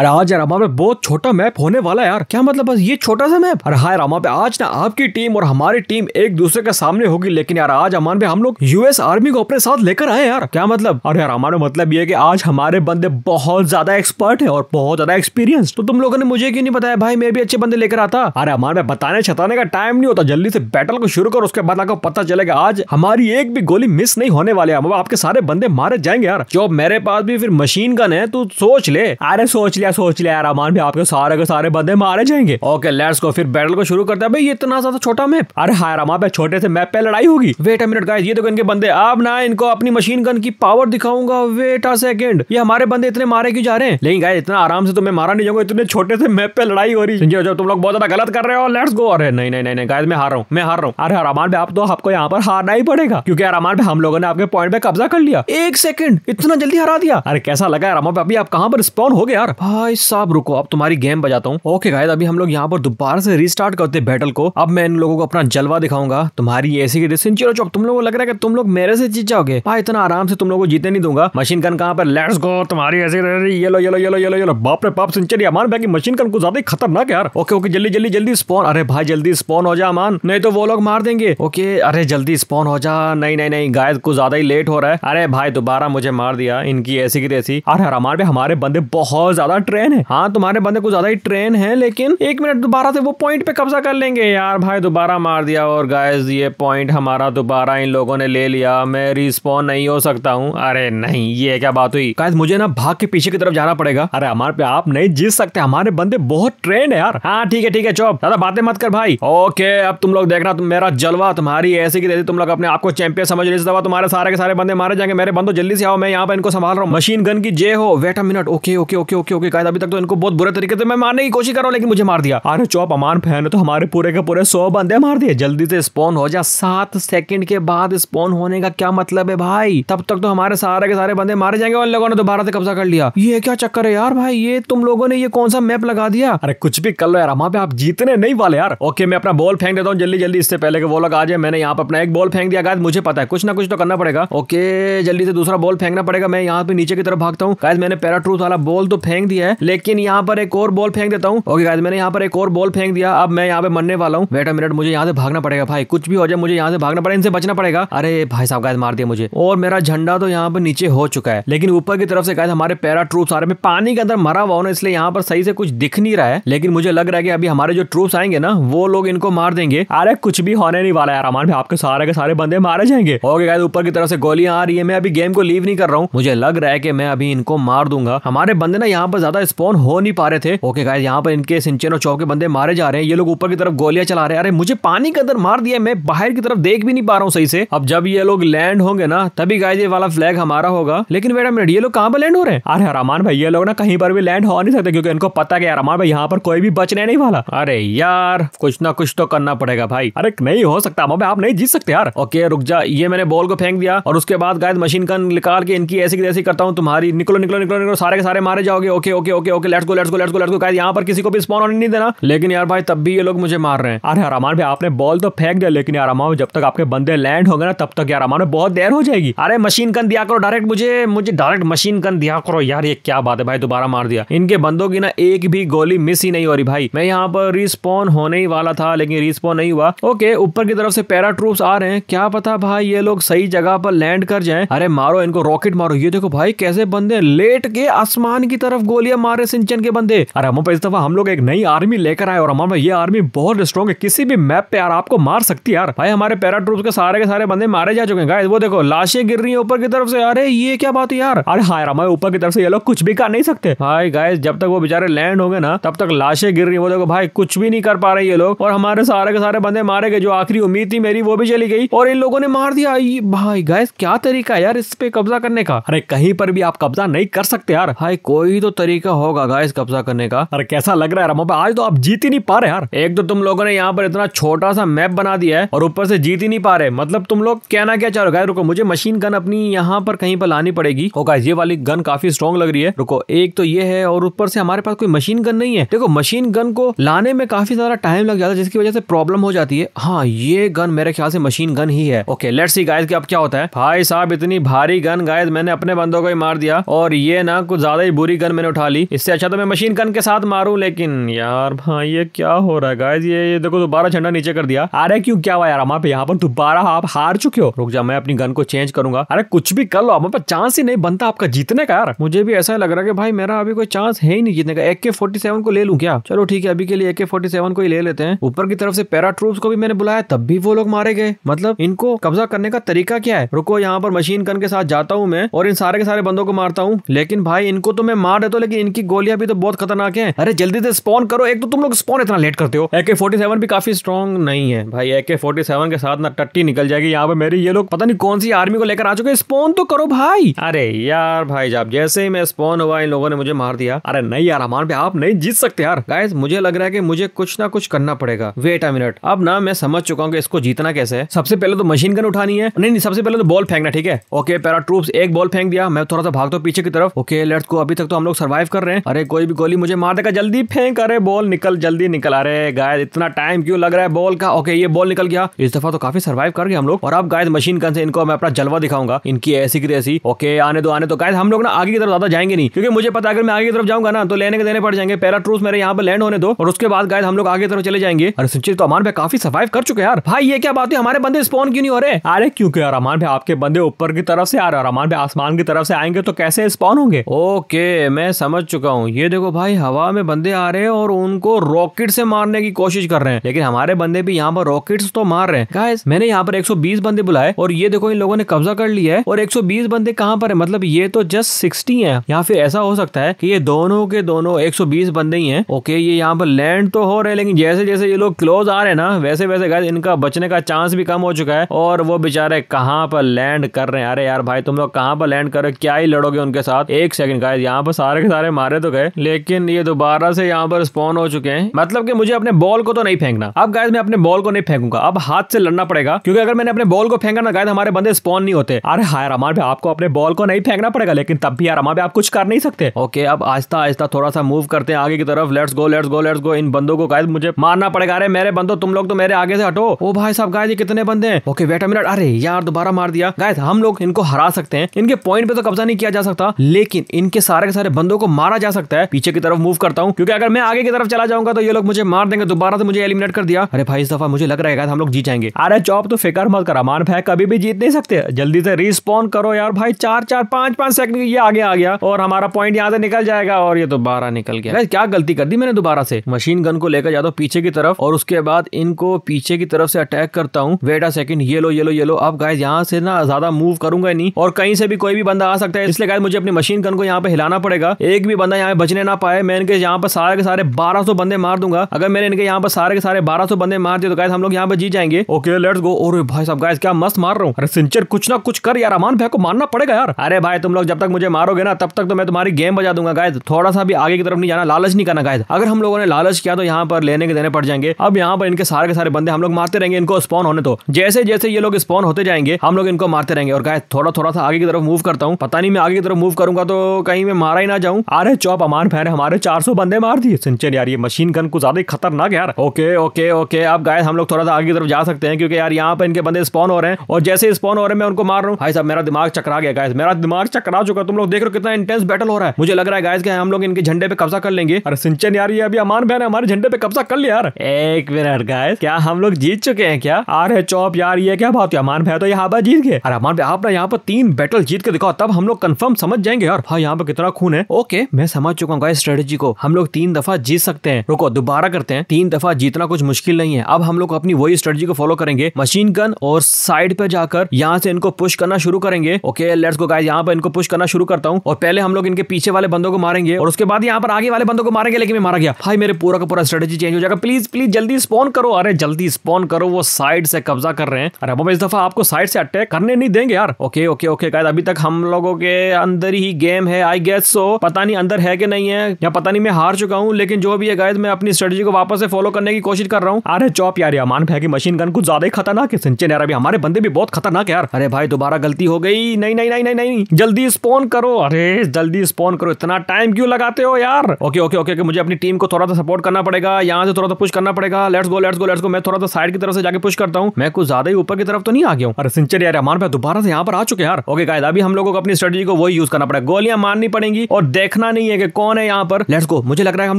अरे आज हाँ रामा पे बहुत छोटा मैप होने वाला है यार क्या मतलब बस ये छोटा सा मैप अरे हाय रामा पे आज ना आपकी टीम और हमारी टीम एक दूसरे के सामने होगी लेकिन यार आज अमान पे हम लोग यूएस आर्मी को अपने साथ लेकर आए यार क्या मतलब अरे यार हमारा मतलब ये की आज हमारे बंदे बहुत ज्यादा एक्सपर्ट है और बहुत ज्यादा एक्सपीरियंस तो तुम लोगों ने मुझे क्यों नहीं बताया भाई मैं भी अच्छे बंदे लेकर आता अरे हमारे में बताने छताने का टाइम नहीं होता जल्दी से बैटल को शुरू कर उसके बाद आपको पता चलेगा आज हमारी एक भी गोली मिस नहीं होने वाली आपके सारे बंदे मारे जाएंगे यार जो मेरे पास भी फिर मशीन गन है तू सोच ले अरे सोच लिया क्या सोच लिया यार अमान भी आपके सारे के सारे बंदे मारे जाएंगे ओके लेट्स गो फिर बैटल को शुरू करते हैं भाई इतना ज्यादा छोटा मैप अरे हाय यार पे छोटे से मैप पे लड़ाई होगी वेट अ मिनट गाइस ये तो इनके बंदे अब ना इनको अपनी मशीन गन की पावर दिखाऊंगा वेट अ सेकंड ये हमारे बंदे इतने मारे क्यों जा रहे हैं लेकिन गाइस इतना आराम से तो मैं मारा नहीं जाऊंगा इतने छोटे से मैप पे लड़ाई हो रही है जो तुम लोग बहुत ज्यादा गलत कर रहे हो लेट्स गो अरे नहीं नहीं नहीं गाइस मैं हार रहा हूं मैं हार रहा हूं अरे यार हाँ, भाई आप तो आपको यहां पर हारना ही पड़ेगा क्योंकि यार भाई हम लोगों ने आपके पॉइंट पे कब्जा कर लिया एक सेकंड इतना जल्दी हरा दिया अरे कैसा लगा यार अभी आप कहां पर स्पॉन हो गए यार भाई साहब रुको अब तुम्हारी गेम बजाता हूँ ओके गायद अभी हम लोग यहाँ पर दोबारा से रिस्टार्ट करते हैं बैटल को अब मैं इन लोगों को अपना जलवा दिखाऊंगा तुम्हारी ऐसी की सेंचुरी चौप तुम लोगों को लग रहा है कि तुम लोग मेरे से जीत जाओगे भाई इतना आराम से तुम लोग को जीते नहीं दूंगा मशीन गन कहाँ पर लेट्स गो तुम्हारी ऐसी ये लो ये लो ये लो ये लो ये लो बाप रे बाप सिंचर अमान भाई की मशीन गन को ज्यादा ही खतरनाक यार ओके ओके जल्दी जल्दी जल्दी स्पॉन अरे भाई जल्दी स्पॉन हो जा अमान नहीं तो वो लोग मार देंगे ओके अरे जल्दी स्पॉन हो जा नहीं नहीं नहीं गाय को ज्यादा ही लेट हो रहा है अरे भाई दोबारा मुझे मार दिया इनकी ऐसी की तैसी अरे हमारे हमारे बंदे बहुत ज्यादा ज्यादा ट्रेन है हाँ तुम्हारे बंदे को ज्यादा ही ट्रेन है लेकिन एक मिनट दोबारा से वो पॉइंट पे कब्जा कर लेंगे यार भाई दोबारा मार दिया और गाइस ये पॉइंट हमारा दोबारा इन लोगों ने ले लिया मैं रिस्पॉन्ड नहीं हो सकता हूँ अरे नहीं ये क्या बात हुई गाइस मुझे ना भाग के पीछे की तरफ जाना पड़ेगा अरे हमारे पे आप नहीं जीत सकते हमारे बंदे बहुत ट्रेन है यार हाँ ठीक है ठीक है चौब ज्यादा बातें मत कर भाई ओके अब तुम लोग देखना तुम मेरा जलवा तुम्हारी ऐसे की तैसी तुम लोग अपने आप को चैंपियन समझ रहे दवा तुम्हारे सारे के सारे बंदे मारे जाएंगे मेरे बंदो तो जल्दी से आओ मैं यहाँ पर इनको संभाल रहा हूँ मशीन गन की जे हो wait a minute okay okay okay okay okay कायद अभी तक तो इनको बहुत बुरे तरीके से मैं मारने की कोशिश कर रहा हूँ लेकिन मुझे मार दिया अरे चौप अमान फैन तो हमारे पूरे के पूरे सौ बंदे मार दिए जल्दी से स्पॉन हो जा सात सेकंड के बाद स्पॉन होने का क्या मतलब है भाई तब तक तो हमारे सारे के सारे बंदे मारे जाएंगे उन लोगों ने दोबारा तो से कब्जा कर लिया ये क्या चक्कर है यार भाई ये तुम लोगों ने ये कौन सा मैप लगा दिया अरे कुछ भी कर लो यार हमारे आप जीतने नहीं वाले यार ओके मैं अपना बॉल फेंक देता हूँ जल्दी जल्दी इससे पहले कि वो लोग आ जाए मैंने यहाँ पर अपना एक बॉल फेंक दिया गायद मुझे पता है कुछ ना कुछ तो करना पड़ेगा ओके जल्दी से दूसरा बॉल फेंकना पड़ेगा मैं यहाँ पे नीचे की तरफ भागता हूँ गायद मैंने ट्रूथ वाला बॉल तो फेंक दिया है लेकिन यहाँ पर एक और बॉल फेंक देता हूँ ओके गाइस मैंने यहाँ पर एक और बॉल फेंक दिया अब मैं यहाँ पे मरने वाला हूँ वेट मिनट मुझे यहाँ से भागना पड़ेगा भाई कुछ भी हो जाए मुझे यहाँ से भागना पड़ेगा इनसे बचना पड़ेगा अरे भाई साहब गायद मार दिया मुझे और मेरा झंडा तो यहाँ पर नीचे हो चुका है लेकिन ऊपर की तरफ से गायद हमारे पैरा ट्रूप्स आ रहे हैं पानी के अंदर मरा हुआ ना इसलिए यहाँ पर सही से कुछ दिख नहीं रहा है लेकिन मुझे लग रहा है कि अभी हमारे जो ट्रूप्स आएंगे ना वो लोग इनको मार देंगे अरे कुछ भी होने नहीं वाला यार हमारे आपके सारे के सारे बंदे मारे जाएंगे ओके गायद ऊपर की तरफ से गोलियां आ रही है मैं अभी गेम को लीव नहीं कर रहा हूँ मुझे लग रहा है कि मैं अभी इनको मार दूंगा हमारे बंदे ना यहाँ पर ज्यादा स्पॉन हो नहीं पा रहे थे ओके गाय यहाँ पर इनके सिंचन और चौके बंदे मारे जा रहे हैं ये लोग ऊपर की तरफ गोलियां चला रहे हैं अरे मुझे पानी के अंदर मार दिया मैं बाहर की तरफ देख भी नहीं पा रहा हूँ सही से अब जब ये लोग लैंड होंगे ना तभी गाय ये वाला फ्लैग हमारा होगा लेकिन वेट मिनट ये लोग कहाँ पर लैंड हो रहे हैं अरे रमान भाई ये लोग ना कहीं पर भी लैंड हो नहीं सकते क्योंकि इनको पता है रमान भाई यहाँ पर कोई भी बचने नहीं वाला अरे यार कुछ ना कुछ तो करना पड़ेगा भाई अरे नहीं हो सकता अमाबे आप नहीं जीत सकते यार ओके रुक जा ये मैंने बॉल को फेंक दिया और उसके बाद गायद मशीन का निकाल के इनकी ऐसी की करता हूँ तुम्हारी निकलो निकलो निकलो निकलो सारे के सारे मारे जाओगे okay okay okay okay let's go let's go let's go let's go guys यहाँ पर किसी को भी स्पॉन होने नहीं देना लेकिन यार भाई तब भी ये लोग मुझे मार रहे हैं अरे यार अमान भाई आपने बॉल तो फेंक दिया लेकिन यार अमान जब तक आपके बंदे लैंड होंगे ना तब तक यार अमान बहुत देर हो जाएगी अरे मशीन गन दिया करो डायरेक्ट मुझे मुझे डायरेक्ट मशीन गन दिया करो यार ये क्या बात है भाई दोबारा मार दिया इनके बंदों की ना एक भी गोली मिस ही नहीं हो रही भाई मैं यहाँ पर रिस्पॉन होने ही वाला था लेकिन रिस्पॉन नहीं हुआ ओके ऊपर की तरफ से पैरा ट्रूप्स आ रहे हैं क्या पता भाई ये लोग सही जगह पर लैंड कर जाए अरे मारो इनको रॉकेट मारो ये देखो भाई कैसे बंदे लेट के आसमान की तरफ गोली लिए मारे सिंचन के बंदे अरे हम इस दफा हम लोग एक नई आर्मी लेकर आए और हमारे ये आर्मी बहुत स्ट्रॉन्ग है किसी भी मैप पे यार आपको मार सकती है यार भाई हमारे पैरा ट्रूप के सारे के सारे बंदे मारे जा चुके हैं वो देखो लाशें गिर रही है ऊपर की तरफ से अरे ये क्या बात है यार अरे हाँ यार हमारे ऊपर की तरफ से ये लोग कुछ भी कर नहीं सकते भाई गाय जब तक वो बेचारे लैंड होंगे ना तब तक लाशें गिर रही है वो देखो भाई कुछ भी नहीं कर पा रहे ये लोग और हमारे सारे के सारे बंदे मारे गए जो आखिरी उम्मीद थी मेरी वो भी चली गई और इन लोगों ने मार दिया भाई गाय क्या तरीका है यार इस पे कब्जा करने का अरे कहीं पर भी आप कब्जा नहीं कर सकते यार भाई कोई तो तरीका तरीका होगा गाइस कब्जा करने का अरे कैसा लग रहा है रमो पे आज तो आप जीत ही नहीं पा रहे यार एक तो तुम लोगों ने यहाँ पर इतना छोटा सा मैप बना दिया है और ऊपर से जीत ही नहीं पा रहे मतलब तुम लोग कहना क्या चाह रहे हो रुको मुझे मशीन गन अपनी यहाँ पर कहीं पर लानी पड़ेगी और गाइस ये वाली गन काफी स्ट्रॉन्ग लग रही है रुको एक तो ये है और ऊपर से हमारे पास कोई मशीन गन नहीं है देखो मशीन गन को लाने में काफी ज्यादा टाइम लग जाता है जिसकी वजह से प्रॉब्लम हो जाती है हाँ ये गन मेरे ख्याल से मशीन गन ही है ओके लेट्स सी गाइस कि अब क्या होता है भाई साहब इतनी भारी गन गाइस मैंने अपने बंदों को ही मार दिया और ये ना कुछ ज्यादा ही बुरी गन मैंने उठा ली इससे अच्छा तो मैं मशीन गन के साथ मारू लेकिन यार भाई ये क्या हो रहा है गाइस ये, ये देखो दोबारा झंडा नीचे कर दिया अरे क्यों क्या हुआ यार हमारे यहाँ पर दोबारा आप हार चुके हो रुक जा मैं अपनी गन को चेंज करूंगा अरे कुछ भी कर लो हमारे पास चांस ही नहीं बनता आपका जीतने का यार मुझे भी ऐसा लग रहा है भाई मेरा अभी कोई चांस है ही नहीं जीतने का एक के फोर्टी सेवन को ले लू क्या चलो ठीक है अभी के लिए एक के फोर्टी सेवन को ही ले लेते हैं ऊपर की तरफ से पैरा ट्रूप को भी मैंने बुलाया तब भी वो लोग मारे गए मतलब इनको कब्जा करने का तरीका क्या है रुको यहाँ पर मशीन गन के साथ जाता हूँ मैं और इन सारे के सारे बंदों को मारता हूँ लेकिन भाई इनको तो मैं मार देता हूँ कि इनकी गोलियां भी तो बहुत खतरनाक है अरे जल्दी से स्पॉन करो एक तो तुम लोग स्पॉन इतना लेट करते हो ए के फोर्टी सेवन भी काफी स्ट्रॉन्ग नहीं है भाई ए के फोर्टी सेवन के साथ ना टट्टी निकल जाएगी यहाँ पे मेरी ये लोग पता नहीं कौन सी आर्मी को लेकर आ चुके स्पॉन तो करो भाई अरे यार भाई जब जैसे ही मैं स्पॉन हुआ इन लोगों ने मुझे मार दिया अरे नहीं यार हमारे पे आप नहीं जीत सकते यार गाइस मुझे लग रहा है कि मुझे कुछ ना कुछ करना पड़ेगा वेट अ मिनट अब ना मैं समझ चुका हूँ कि इसको जीतना कैसे है सबसे पहले तो मशीन गन उठानी है नहीं नहीं सबसे पहले तो बॉल फेंकना ठीक है ओके पैरा ट्रूप्स एक बॉल फेंक दिया मैं थोड़ा सा भाग दो पीछे की तरफ ओके लेट्स को अभी तक तो हम लोग सर्वाइव रिवाइव कर रहे हैं अरे कोई भी गोली मुझे मार देगा जल्दी फेंक अरे बॉल निकल जल्दी निकल अरे गाय इतना टाइम क्यों लग रहा है बॉल का ओके ये बॉल निकल गया इस दफा तो काफी सर्वाइव कर गए हम लोग और अब गाय मशीन गन से इनको मैं अपना जलवा दिखाऊंगा इनकी ऐसी की ऐसी ओके आने दो आने दो गाय हम लोग ना आगे की तरफ ज्यादा जाएंगे नहीं क्योंकि मुझे पता अगर मैं आगे की तरफ जाऊंगा ना तो लेने के देने पड़ जाएंगे पहला ट्रूस मेरे यहाँ पर लैंड होने दो और उसके बाद गाय हम लोग आगे तरफ चले जाएंगे अरे सचिन तो अमान भाई काफी सर्वाइव कर चुके यार भाई ये क्या बात है हमारे बंदे स्पॉन क्यों नहीं हो रहे अरे क्योंकि यार अमान भाई आपके बंदे ऊपर की तरफ से आ रहे हैं अमान भाई आसमान की तरफ से आएंगे तो कैसे स्पॉन होंगे ओके मैं समझ चुका हूँ ये देखो भाई हवा में बंदे आ रहे हैं और उनको रॉकेट से मारने की कोशिश कर रहे हैं लेकिन हमारे बंदे भी यहाँ पर रॉकेट तो मार रहे हैं गाइस मैंने यहाँ पर 120 बंदे बुलाए और ये देखो इन लोगों ने कब्जा कर लिया है और 120 बंदे कहाँ पर है मतलब ये तो जस्ट सिक्सटी है या फिर ऐसा हो सकता है की ये दोनों के दोनों एक बंदे ही है ओके ये यहाँ पर लैंड तो हो रहे हैं लेकिन जैसे जैसे ये लोग क्लोज आ रहे हैं ना वैसे वैसे गाय इनका बचने का चांस भी कम हो चुका है और वो बेचारे कहाँ पर लैंड कर रहे हैं अरे यार भाई तुम लोग कहाँ पर लैंड कर रहे हो क्या ही लड़ोगे उनके साथ एक सेकंड गाय यहाँ पर सारे के सारे सारे मारे तो गए लेकिन ये दोबारा से यहाँ पर स्पॉन हो चुके हैं मतलब कि मुझे अपने बॉल को तो नहीं फेंकना अब गायद मैं अपने बॉल को नहीं फेंकूंगा अब हाथ से लड़ना पड़ेगा क्योंकि अगर मैंने अपने बॉल को फेंका ना गायद हमारे बंदे स्पॉन नहीं होते अरे हाँ यार भी आपको अपने बॉल को नहीं फेंकना पड़ेगा लेकिन तब भी यार हमारे आप कुछ कर नहीं सकते ओके अब आहिस्ता आहिस्ता थोड़ा सा मूव करते हैं आगे की तरफ let's go let's go let's go इन बंदों को गायद मुझे मारना पड़ेगा अरे मेरे बंदो तुम लोग तो मेरे आगे से हटो ओ भाई साहब गायद कितने बंदे हैं ओके वेट मिनट अरे यार दोबारा मार दिया गायद हम लोग इनको हरा सकते हैं इनके पॉइंट पे तो कब्जा नहीं किया जा सकता लेकिन इनके सारे के सारे बंदों को मारा जा सकता है पीछे की तरफ मूव करता हूँ क्योंकि अगर मैं आगे की तरफ चला जाऊंगा तो ये लोग मुझे मार देंगे दोबारा से मुझे एलिमिनेट कर दिया अरे भाई इस दफा मुझे लग रहेगा हम लोग जीत जाएंगे अरे चौप तो फिकर मत कर मान भाई कभी भी जीत नहीं सकते जल्दी से रिस्पॉन करो यार भाई चार चार पांच पांच सेकंड ये आगे आ गया और हमारा पॉइंट यहाँ से निकल जाएगा और ये दोबारा निकल गया क्या गलती कर दी मैंने दोबारा से मशीन गन को लेकर जाता हूँ पीछे की तरफ और उसके बाद इनको पीछे की तरफ से अटैक करता हूँ वेट अ सेकंड ये लो ये लो ये लो अब गाय यहाँ से ना ज्यादा मूव करूंगा नहीं और कहीं से भी कोई भी बंदा आ सकता है इसलिए गाय मुझे अपनी मशीन गन को यहाँ पे हिलाना पड़ेगा एक एक भी बंदा यहाँ पे बचने ना पाए मैं इनके यहाँ पर सारे के सारे बारह सौ बंदे मार दूंगा अगर मैंने इनके यहाँ पर सारे के सारे बारह सौ बंदे मार दिए तो गाय हम लोग यहाँ पर जीत जाएंगे ओके लेट्स गो और भाई साहब गाय क्या मस्त मार रहा हूँ अरे सिंचर कुछ ना कुछ कर यार अमान भाई को मारना पड़ेगा यार अरे भाई तुम लोग जब तक मुझे मारोगे ना तब तक तो मैं तुम्हारी गेम बजा दूंगा गाय थोड़ा सा भी आगे की तरफ नहीं जाना लालच नहीं करना गाय अगर हम लोगों ने लालच किया तो यहाँ पर लेने के देने पड़ जाएंगे अब यहाँ पर इनके सारे के सारे बंदे हम लोग मारते रहेंगे इनको स्पॉन होने तो जैसे जैसे ये लोग स्पॉन होते जाएंगे हम लोग इनको मारते रहेंगे और गाय थोड़ा थोड़ा सा आगे की तरफ मूव करता हूँ पता नहीं मैं आगे की तरफ मूव करूंगा तो कहीं मैं मारा ही ना जाऊँ अरे चौप अमान फैन हमारे चार सौ बंदे मार दिए सिंचन यार ये मशीन गन को ज्यादा खतरनाक यार ओके ओके ओके अब गाय हम लोग थोड़ा सा आगे की तरफ जा सकते हैं क्योंकि यार यहाँ पे इनके बंदे स्पॉन हो रहे हैं और जैसे स्पॉन हो रहे हैं मैं उनको मार रहा हूँ भाई साहब मेरा दिमाग चकरा गया गायस मेरा दिमाग चकरा चुका तुम लोग देख रहे हो कितना इंटेंस बैटल हो रहा है मुझे लग रहा है गायस के हम लोग इनके झंडे पे कब्जा कर लेंगे अरे सिंचन यार ये अभी अमान है हमारे झंडे पे कब्जा कर लिया यार एक मिनट गायस क्या हम लोग जीत चुके हैं क्या अरे चौप यार ये क्या बात है अमान भाई तो यहाँ पर जीत गए अरे अमान भाई आप ना यहाँ पर तीन बैटल जीत के दिखाओ तब हम लोग कन्फर्म समझ जाएंगे यार भाई यहाँ पर कितना खून है ओके मैं समझ चुका हूँ स्ट्रेटेजी को हम लोग तीन दफा जीत सकते हैं रुको दोबारा करते हैं तीन दफा जीतना कुछ मुश्किल नहीं है अब हम लोग अपनी वही स्ट्रेटेजी को फॉलो करेंगे मशीन गन और साइड पे जाकर यहाँ से इनको पुश करना शुरू करेंगे ओके लेट्स गो गाइस यहाँ पर इनको पुश करना शुरू करता हूँ और पहले हम लोग इनके पीछे वाले बंदों को मारेंगे और उसके बाद यहाँ पर आगे वाले बंदों को मारेंगे लेकिन मैं मारा गया भाई मेरे पूरा का पूरा स्ट्रेटेजी चेंज हो जाएगा प्लीज प्लीज जल्दी स्पॉन करो अरे जल्दी स्पॉन करो वो साइड से कब्जा कर रहे हैं अरे अब इस दफा आपको साइड से अटैक करने नहीं देंगे यार ओके ओके ओके गाइस अभी तक हम लोगों के अंदर ही गेम है आई गेस सो पता नहीं नहीं अंदर है कि नहीं है या पता नहीं मैं हार चुका हूँ लेकिन जो भी है गायद मैं अपनी स्ट्रेटेजी को वापस से फॉलो करने की कोशिश कर रहा हूँ अरे चौप यार यामान भाई की मशीन गन कुछ ज्यादा ही खतरनाक है सिंचन यार अभी हमारे बंदे भी बहुत खतरनाक है यार अरे भाई दोबारा गलती हो गई नहीं नहीं नहीं नहीं नहीं जल्दी स्पोन करो अरे जल्दी स्पोन करो इतना टाइम क्यों लगाते हो यार ओके ओके ओके मुझे अपनी टीम को थोड़ा सा सपोर्ट करना पड़ेगा यहाँ से थोड़ा सा पुश करना पड़ेगा let's go let's go let's go मैं थोड़ा सा साइड की तरफ से जाके पुश करता हूँ मैं कुछ ज्यादा ही ऊपर की तरफ तो नहीं आ गया हूँ अरे सिंचर यार भाई दोबारा से यहाँ पर आ चुके यार ओके गायद अभी हम लोगों को अपनी स्ट्रेटेजी को वही यूज करना पड़ेगा गोलियां मारनी पड़ेगी और देख देखना नहीं है कि कौन है यहाँ पर लेट्स गो मुझे लग रहा है हम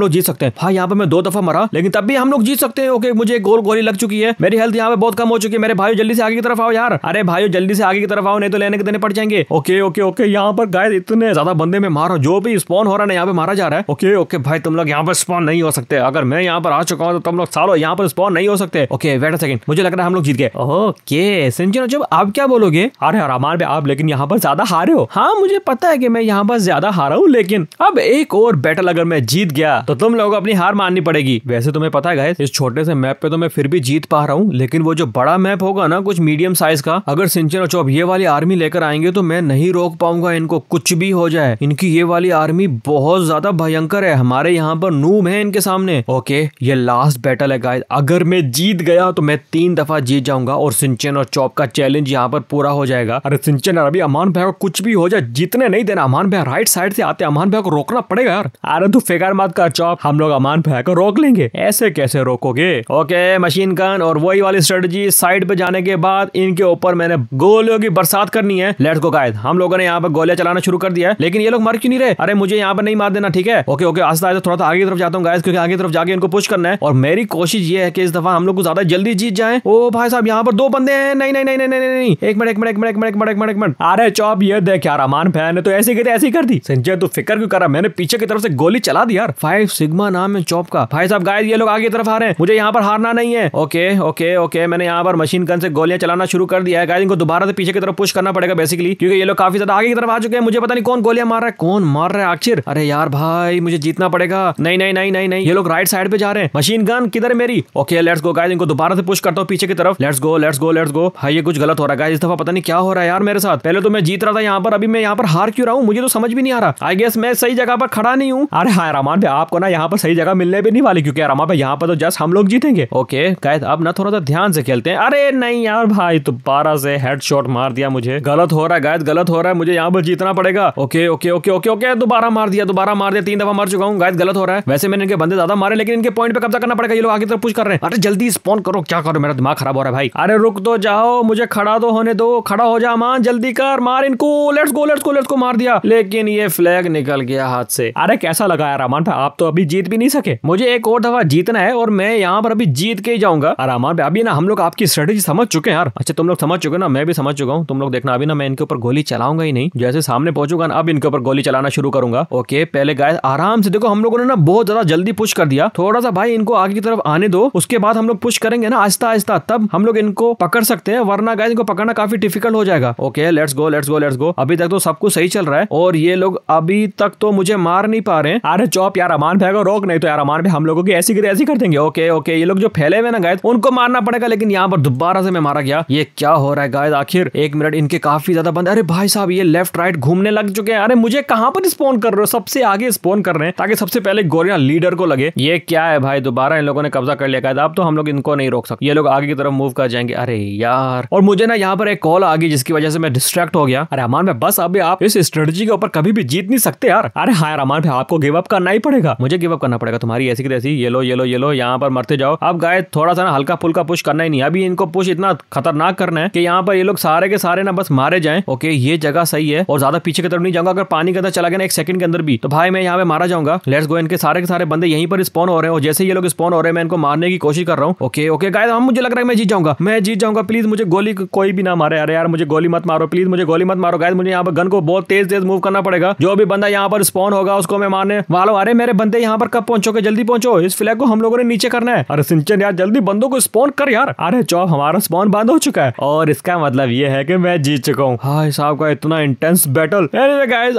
लोग जीत सकते हैं हाँ यहाँ पर मैं दो दफा मरा लेकिन तब भी हम लोग जीत सकते हैं ओके मुझे गोल गोली लग चुकी है मेरी हेल्थ यहाँ पे बहुत कम हो चुकी है मेरे भाई जल्दी से आगे की तरफ आओ यार अरे भाई जल्दी से आगे की तरफ आओ नहीं तो लेने के देने पड़ जाएंगे ओके ओके ओके यहाँ पर गाय इतने ज्यादा बंदे में मारो जो भी स्पॉन हो रहा है यहाँ पे मारा जा रहा है ओके ओके भाई तुम लोग यहाँ पर स्पॉन नहीं हो सकते अगर मैं यहाँ पर आ चुका हूँ तो तुम लोग सालो यहाँ पर स्पॉन नहीं हो सकते ओके वेट अ सेकंड मुझे लग रहा है हम लोग जीत गए ओके सिंचन जब आप क्या बोलोगे अरे हमारे आप लेकिन यहाँ पर ज्यादा हारे हो हाँ मुझे पता है कि मैं यहाँ पर ज्यादा हारा हूँ लेकिन लेकिन अब एक और बैटल अगर मैं जीत गया तो तुम लोगों को अपनी हार माननी पड़ेगी वैसे तुम्हें पता है इस छोटे से मैप पे तो मैं फिर भी जीत पा रहा हूँ लेकिन वो जो बड़ा मैप होगा ना कुछ मीडियम साइज का अगर सिंचन और चौप ये वाली आर्मी लेकर आएंगे तो मैं नहीं रोक पाऊंगा इनको कुछ भी हो जाए इनकी ये वाली आर्मी बहुत ज्यादा भयंकर है हमारे यहाँ पर नूम है इनके सामने ओके ये लास्ट बैटल है गाइस अगर मैं जीत गया तो मैं तीन दफा जीत जाऊंगा और सिंचन और चौप का चैलेंज यहाँ पर पूरा हो जाएगा अरे सिंचन अभी अमान भाई कुछ भी हो जाए जीतने नहीं देना अमान भाई राइट साइड से आते अमान भैया को रोकना पड़ेगा यार अरे तू फिकर मत कर चौप हम लोग अमान भैया को रोक लेंगे ऐसे कैसे रोकोगे ओके मशीन गन और वही वाली स्ट्रेटेजी साइड पे जाने के बाद इनके ऊपर मैंने गोलियों की बरसात करनी है लेट्स गो गाइस हम लोगों ने यहाँ पे गोलियां चलाना शुरू कर दिया है लेकिन ये लोग मर क्यों नहीं रहे अरे मुझे यहाँ पर नहीं मार देना ठीक है ओके ओके आस्ता आस्ते थोड़ा आगे की तरफ जाता हूँ गाइस क्योंकि आगे तरफ जाके इनको पुश करना है और मेरी कोशिश ये है कि इस दफा हम लोग को ज्यादा जल्दी जीत जाए ओ भाई साहब यहाँ पर दो बंदे हैं नहीं नहीं नहीं नहीं नहीं एक मिनट एक मिनट एक मिनट एक मिनट एक मिनट एक मिनट अरे चौप ये देख यार अमान भैया ने तो ऐसी ऐसी कर दी संजय तू फिक्र क्यों करा मैंने पीछे की तरफ से गोली चला दी यार फाइव सिग्मा नाम है चौप का भाई साहब गाय ये लोग आगे की तरफ आ रहे हैं मुझे यहाँ पर हारना नहीं है ओके ओके ओके मैंने यहाँ पर मशीन गन से गोलियां चलाना शुरू कर दिया है गाय इनको दोबारा से पीछे की तरफ पुश करना पड़ेगा बेसिकली क्योंकि ये लोग काफी ज्यादा आगे की तरफ आ चुके हैं मुझे पता नहीं कौन गोलियां मार रहा है कौन मार रहा है आखिर अरे यार भाई मुझे जीतना पड़ेगा नहीं नहीं नहीं नहीं नहीं ये लोग राइट साइड पे जा रहे हैं मशीन गन किधर मेरी ओके लेट्स गो गाइस इनको दोबारा से पुश करता हूँ पीछे की तरफ let's go let's go let's go भाई ये कुछ गलत हो रहा है गाइस इस दफा पता नहीं क्या हो रहा है यार मेरे साथ पहले तो मैं जीत रहा था यहाँ पर अभी मैं यहाँ पर हार क्यों रहा हूँ मुझे तो समझ भी नहीं आ रहा आई गेस मैं मैं सही जगह पर खड़ा नहीं हूँ अरे हाँ रमान भाई आपको ना यहाँ पर सही जगह मिलने भी नहीं वाली क्योंकि रमा भाई यहाँ पर तो जस्ट हम लोग जीतेंगे ओके कैद अब ना थोड़ा सा ध्यान से खेलते हैं अरे नहीं यार भाई दोबारा से हेड मार दिया मुझे गलत हो रहा है गायद गलत हो रहा है मुझे यहाँ पर जीतना पड़ेगा okay okay okay okay okay दोबारा मार दिया दोबारा मार दिया तीन दफा मार चुका हूँ गायद गलत हो रहा है वैसे मैंने इनके बंदे ज्यादा मारे लेकिन इनके पॉइंट पे कब्जा करना पड़ेगा ये लोग आगे तरफ पुश कर रहे हैं अरे जल्दी स्पॉन करो क्या करो मेरा दिमाग खराब हो रहा है भाई अरे रुक दो तो जाओ मुझे खड़ा तो होने दो खड़ा हो जा मान जल्दी कर मार इनको let's go let's go let's को मार दिया लेकिन ये फ्लैग निकल निकल गया हाथ से अरे कैसा लगा यार अमान भाई आप तो अभी जीत भी नहीं सके मुझे एक और दफा जीतना है और मैं यहाँ पर अभी जीत के ही जाऊंगा रामान भाई अभी ना हम लोग आपकी स्ट्रेटेजी समझ चुके हैं यार अच्छा तुम लोग समझ चुके ना मैं भी समझ चुका हूँ तुम लोग देखना अभी ना मैं इनके ऊपर गोली चलाऊंगा ही नहीं जैसे सामने पहुंचूंगा ना अब इनके ऊपर गोली चलाना शुरू करूंगा ओके पहले गाय आराम से देखो हम लोगों ने ना बहुत ज्यादा जल्दी पुश कर दिया थोड़ा सा भाई इनको आगे की तरफ आने दो उसके बाद हम लोग पुश करेंगे ना आहिस्ता आहिस्ता तब हम लोग इनको पकड़ सकते हैं वरना गाय इनको पकड़ना काफी डिफिकल्ट हो जाएगा okay let's go let's go let's go अभी तक तो सब कुछ सही चल रहा है और ये लोग अभी तक तक तो मुझे मार नहीं पा रहे हैं अरे चौप यार अमान भाई को रोक नहीं तो यार अमान भाई हम लोगों की ऐसी ऐसी कर देंगे ओके ओके ये लोग जो फैले हुए ना गायद उनको मारना पड़ेगा लेकिन यहाँ पर दोबारा से मैं मारा गया ये क्या हो रहा है गायद आखिर एक मिनट इनके काफी ज्यादा बंद अरे भाई साहब ये लेफ्ट राइट घूमने लग चुके हैं अरे मुझे कहाँ पर स्पोन कर रहे हो सबसे आगे स्पोन कर रहे हैं ताकि सबसे पहले गोरिया लीडर को लगे ये क्या है भाई दोबारा इन लोगों ने कब्जा कर लिया गायद अब तो हम लोग इनको नहीं रोक सकते ये लोग आगे की तरफ मूव कर जाएंगे अरे यार और मुझे ना यहाँ पर एक कॉल आ गई जिसकी वजह से मैं डिस्ट्रैक्ट हो गया अरे अमान भाई बस अभी आप इस स्ट्रेटजी के ऊपर कभी भी जीत नहीं सकते यार यार अरे हाँ यार अमान भाई आपको गिव अप करना ही पड़ेगा मुझे गिव अप करना पड़ेगा तुम्हारी ऐसी की तैसी येलो येलो येलो यहाँ पर मरते जाओ अब गाय थोड़ा सा ना हल्का फुल्का पुश करना ही नहीं अभी इनको पुश इतना खतरनाक करना है कि यहाँ पर ये लोग सारे के सारे ना बस मारे जाए ओके ये जगह सही है और ज्यादा पीछे की तरफ नहीं जाऊंगा अगर पानी के अंदर चला गया ना एक सेकंड के अंदर भी तो भाई मैं यहाँ पे मारा जाऊंगा लेट्स गो इनके सारे के सारे बंदे यहीं पर स्पॉन हो रहे हैं और जैसे ये लोग स्पॉन हो रहे हैं मैं इनको मारने की कोशिश कर रहा हूँ ओके ओके गाय हम मुझे लग रहा है मैं जीत जाऊंगा मैं जीत जाऊंगा प्लीज मुझे गोली कोई भी ना मारे अरे यार मुझे गोली मत मारो प्लीज मुझे गोली मत मारो गाय मुझे यहाँ पर गन को बहुत तेज तेज मूव करना पड़ेगा जो भी बंदा यहाँ यहाँ पर स्पॉन होगा उसको मैं मारने वालों अरे मेरे बंदे यहाँ पर कब पहुंचोगे जल्दी पहुंचो इस फ्लैग को हम लोगों ने नीचे करना है अरे सिंचन यार जल्दी बंदों को स्पॉन कर यार अरे चौब हमारा स्पॉन बंद हो चुका है और इसका मतलब ये है की मैं जीत चुका हूँ हाँ साहब का इतना इंटेंस बैटल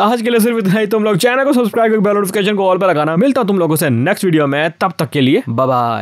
आज के लिए सिर्फ इतना ही तुम लोग चैनल को सब्सक्राइब बेल नोटिफिकेशन को ऑल पर लगाना मिलता तुम लोगों से नेक्स्ट वीडियो में तब तक के लिए बाय